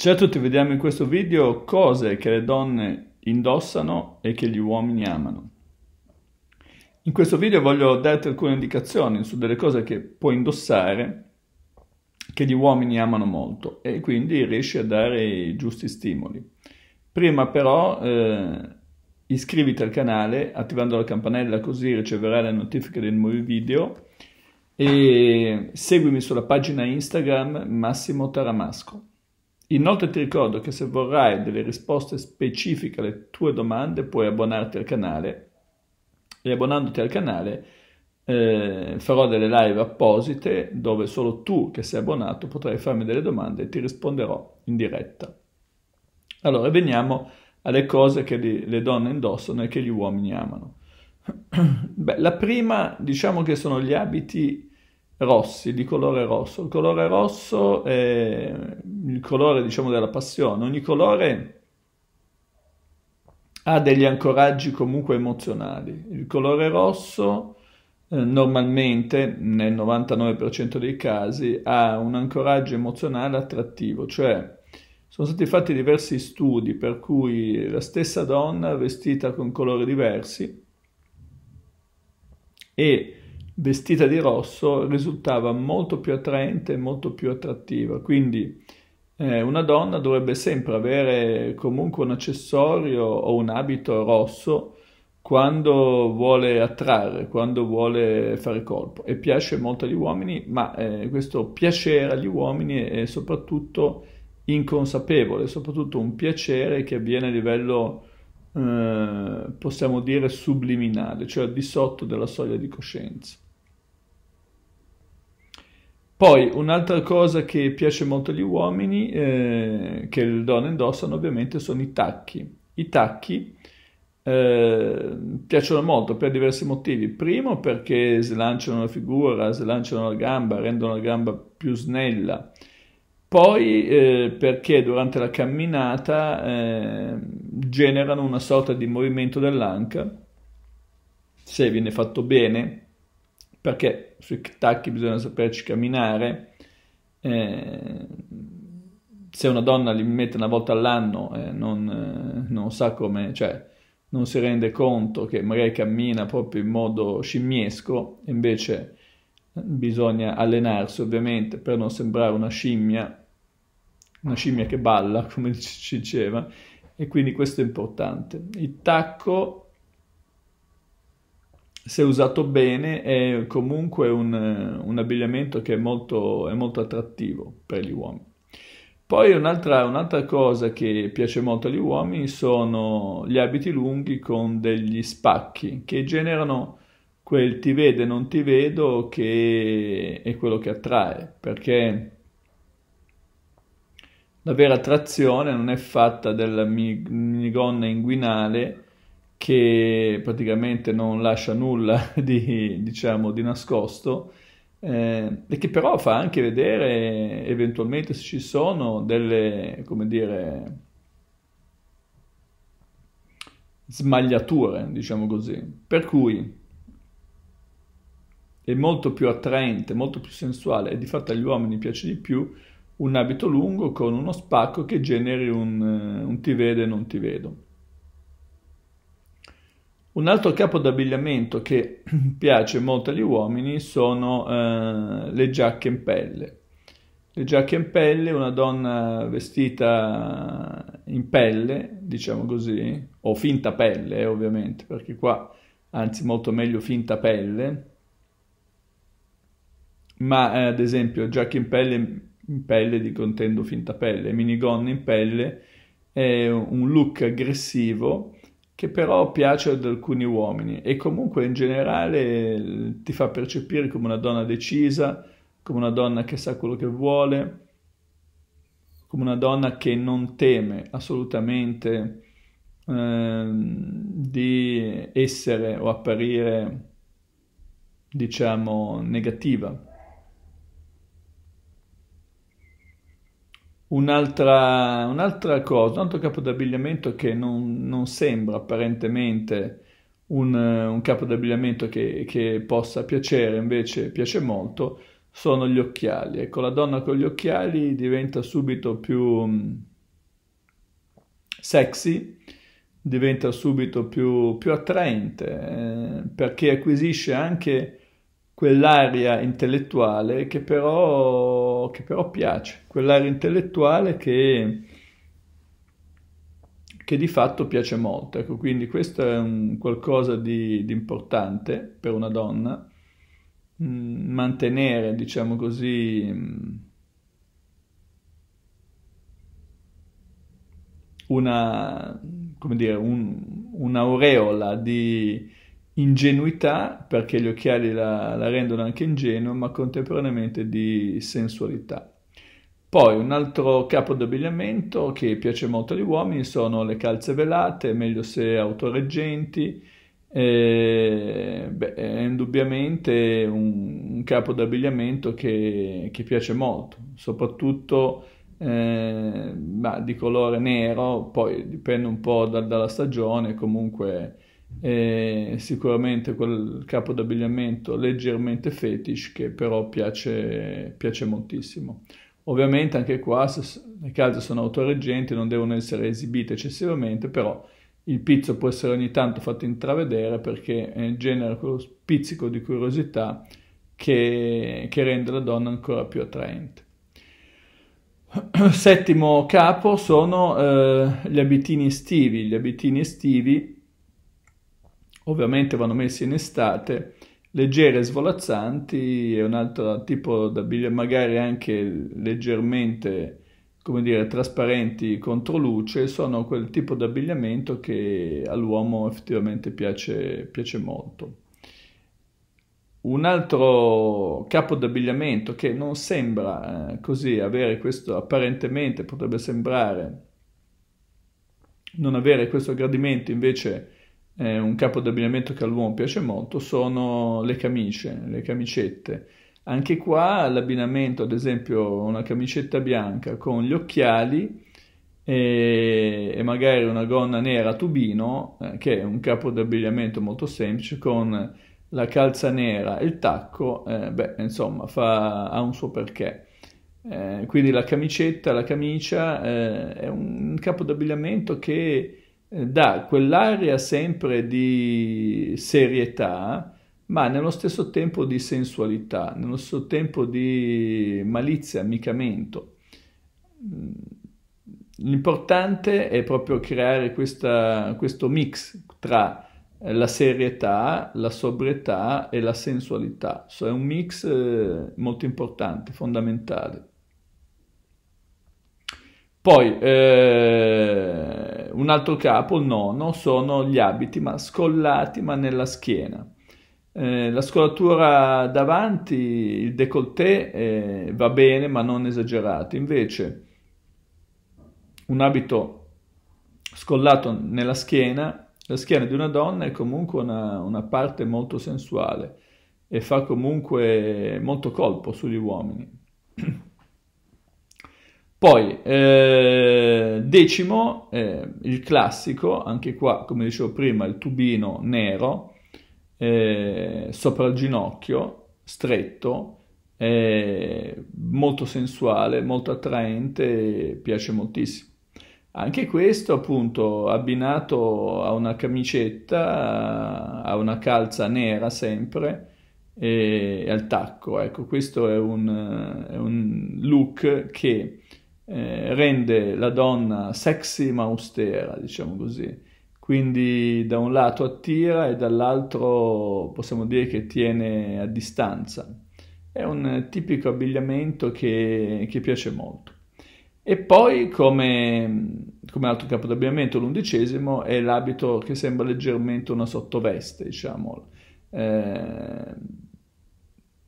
Ciao a tutti, vediamo in questo video cose che le donne indossano e che gli uomini amano. In questo video voglio darti alcune indicazioni su delle cose che puoi indossare che gli uomini amano molto e quindi riesci a dare i giusti stimoli. Prima però eh, iscriviti al canale attivando la campanella così riceverai le notifiche dei nuovi video e seguimi sulla pagina Instagram Massimo Taramasco. Inoltre ti ricordo che se vorrai delle risposte specifiche alle tue domande puoi abbonarti al canale e abbonandoti al canale eh, farò delle live apposite dove solo tu che sei abbonato potrai farmi delle domande e ti risponderò in diretta. Allora veniamo alle cose che le donne indossano e che gli uomini amano. Beh, la prima diciamo che sono gli abiti rossi, di colore rosso. Il colore rosso è il colore diciamo della passione, ogni colore ha degli ancoraggi comunque emozionali. Il colore rosso eh, normalmente nel 99% dei casi ha un ancoraggio emozionale attrattivo, cioè sono stati fatti diversi studi per cui la stessa donna vestita con colori diversi e vestita di rosso risultava molto più attraente e molto più attrattiva. Quindi eh, una donna dovrebbe sempre avere comunque un accessorio o un abito rosso quando vuole attrarre, quando vuole fare colpo e piace molto agli uomini, ma eh, questo piacere agli uomini è soprattutto inconsapevole, soprattutto un piacere che avviene a livello, eh, possiamo dire, subliminale, cioè al di sotto della soglia di coscienza. Poi un'altra cosa che piace molto agli uomini, eh, che le donne indossano ovviamente, sono i tacchi. I tacchi eh, piacciono molto per diversi motivi. Primo perché slanciano la figura, slanciano la gamba, rendono la gamba più snella. Poi eh, perché durante la camminata eh, generano una sorta di movimento dell'anca, se viene fatto bene, perché sui tacchi bisogna saperci camminare. Eh, se una donna li mette una volta all'anno e eh, non, eh, non, sa come, cioè non si rende conto che magari cammina proprio in modo scimmiesco, invece eh, bisogna allenarsi ovviamente per non sembrare una scimmia, una scimmia che balla, come ci diceva, e quindi questo è importante. Il tacco se usato bene, è comunque un, un abbigliamento che è molto, è molto, attrattivo per gli uomini. Poi un'altra, un'altra cosa che piace molto agli uomini sono gli abiti lunghi con degli spacchi che generano quel ti vede non ti vedo che è quello che attrae, perché la vera attrazione non è fatta della minigonna inguinale, che praticamente non lascia nulla di, diciamo, di nascosto eh, e che però fa anche vedere eventualmente se ci sono delle, come dire, smagliature, diciamo così. Per cui è molto più attraente, molto più sensuale e di fatto agli uomini piace di più un abito lungo con uno spacco che generi un, eh, un ti vede e non ti vedo. Un altro capo d'abbigliamento che piace molto agli uomini sono eh, le giacche in pelle. Le giacche in pelle, una donna vestita in pelle, diciamo così, o finta pelle eh, ovviamente, perché qua anzi molto meglio finta pelle, ma eh, ad esempio giacche in pelle, in pelle dico intendo finta pelle, minigonne in pelle, è un look aggressivo che però piace ad alcuni uomini e comunque in generale eh, ti fa percepire come una donna decisa, come una donna che sa quello che vuole, come una donna che non teme assolutamente eh, di essere o apparire, diciamo, negativa. Un'altra, un'altra, cosa, un altro capo d'abbigliamento che non, non sembra apparentemente un, un capo d'abbigliamento che, che, possa piacere, invece piace molto, sono gli occhiali. Ecco, la donna con gli occhiali diventa subito più mm, sexy, diventa subito più, più attraente, eh, perché acquisisce anche quell'aria intellettuale che però, che però piace, quell'aria intellettuale che, che, di fatto piace molto. Ecco, quindi questo è un qualcosa di, di importante per una donna, mm, mantenere, diciamo così, mm, una, come dire, un, un'aureola di ingenuità, perché gli occhiali la, la rendono anche ingenua, ma contemporaneamente di sensualità. Poi un altro capo d'abbigliamento che piace molto agli uomini sono le calze velate, meglio se autoreggenti, eh, beh, è indubbiamente un, un capo d'abbigliamento che, che, piace molto, soprattutto eh, di colore nero, poi dipende un po' da, dalla stagione, comunque e sicuramente quel capo d'abbigliamento leggermente fetish che però piace, piace moltissimo. Ovviamente anche qua le case sono autoreggenti, non devono essere esibite eccessivamente, però il pizzo può essere ogni tanto fatto intravedere perché genera quello pizzico di curiosità che, che rende la donna ancora più attraente. Settimo capo sono eh, gli abitini estivi. Gli abitini estivi ovviamente vanno messi in estate, leggere e svolazzanti è un altro tipo d'abbigliamento, magari anche leggermente, come dire, trasparenti contro luce, sono quel tipo di abbigliamento che all'uomo effettivamente piace, piace molto. Un altro capo d'abbigliamento che non sembra eh, così avere questo, apparentemente potrebbe sembrare non avere questo gradimento, invece eh, un capo d'abbigliamento che all'uomo piace molto sono le camicie, le camicette. Anche qua l'abbinamento, ad esempio, una camicetta bianca con gli occhiali e, e magari una gonna nera tubino, eh, che è un capo d'abbigliamento molto semplice, con la calza nera e il tacco, eh, beh, insomma, fa, ha un suo perché. Eh, quindi la camicetta, la camicia eh, è un capo d'abbigliamento che dà quell'area sempre di serietà, ma nello stesso tempo di sensualità, nello stesso tempo di malizia, amicamento. Mm, l'importante è proprio creare questa, questo mix tra la serietà, la sobrietà e la sensualità. So, è un mix eh, molto importante, fondamentale. Poi, eh, un altro capo, il nono, sono gli abiti, ma scollati, ma nella schiena. Eh, la scolatura davanti, il décolleté eh, va bene, ma non esagerato. Invece, un abito scollato nella schiena, la schiena di una donna è comunque una, una parte molto sensuale e fa comunque molto colpo sugli uomini. Poi, eh, decimo, eh, il classico, anche qua, come dicevo prima, il tubino nero, eh, sopra il ginocchio, stretto, eh, molto sensuale, molto attraente, piace moltissimo. Anche questo appunto abbinato a una camicetta, a una calza nera sempre e eh, al tacco. Ecco, questo è un, è un look che eh, rende la donna sexy ma austera, diciamo così. Quindi da un lato attira e dall'altro possiamo dire che tiene a distanza. È un tipico abbigliamento che, che piace molto. E poi come, come altro capo d'abbigliamento, l'undicesimo, è l'abito che sembra leggermente una sottoveste, diciamo. Eh,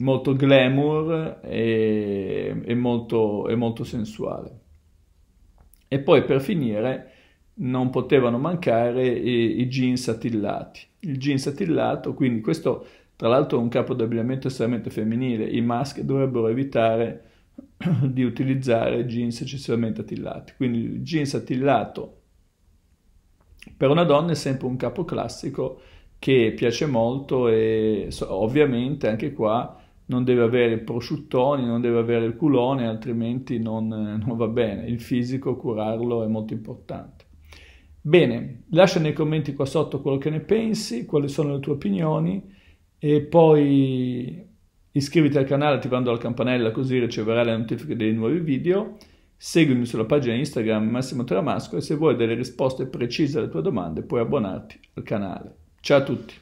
molto glamour e, e, molto, e molto sensuale. E poi per finire non potevano mancare i, i, jeans attillati. Il jeans attillato, quindi questo tra l'altro è un capo d'abbigliamento estremamente femminile, i maschi dovrebbero evitare di utilizzare jeans eccessivamente attillati. Quindi il jeans attillato per una donna è sempre un capo classico che piace molto e ovviamente anche qua non deve avere prosciuttoni, non deve avere il culone, altrimenti non, eh, non va bene. Il fisico, curarlo è molto importante. Bene, lascia nei commenti qua sotto quello che ne pensi, quali sono le tue opinioni e poi iscriviti al canale attivando la campanella così riceverai le notifiche dei nuovi video. Seguimi sulla pagina Instagram Massimo Tramasco e se vuoi delle risposte precise alle tue domande puoi abbonarti al canale. Ciao a tutti!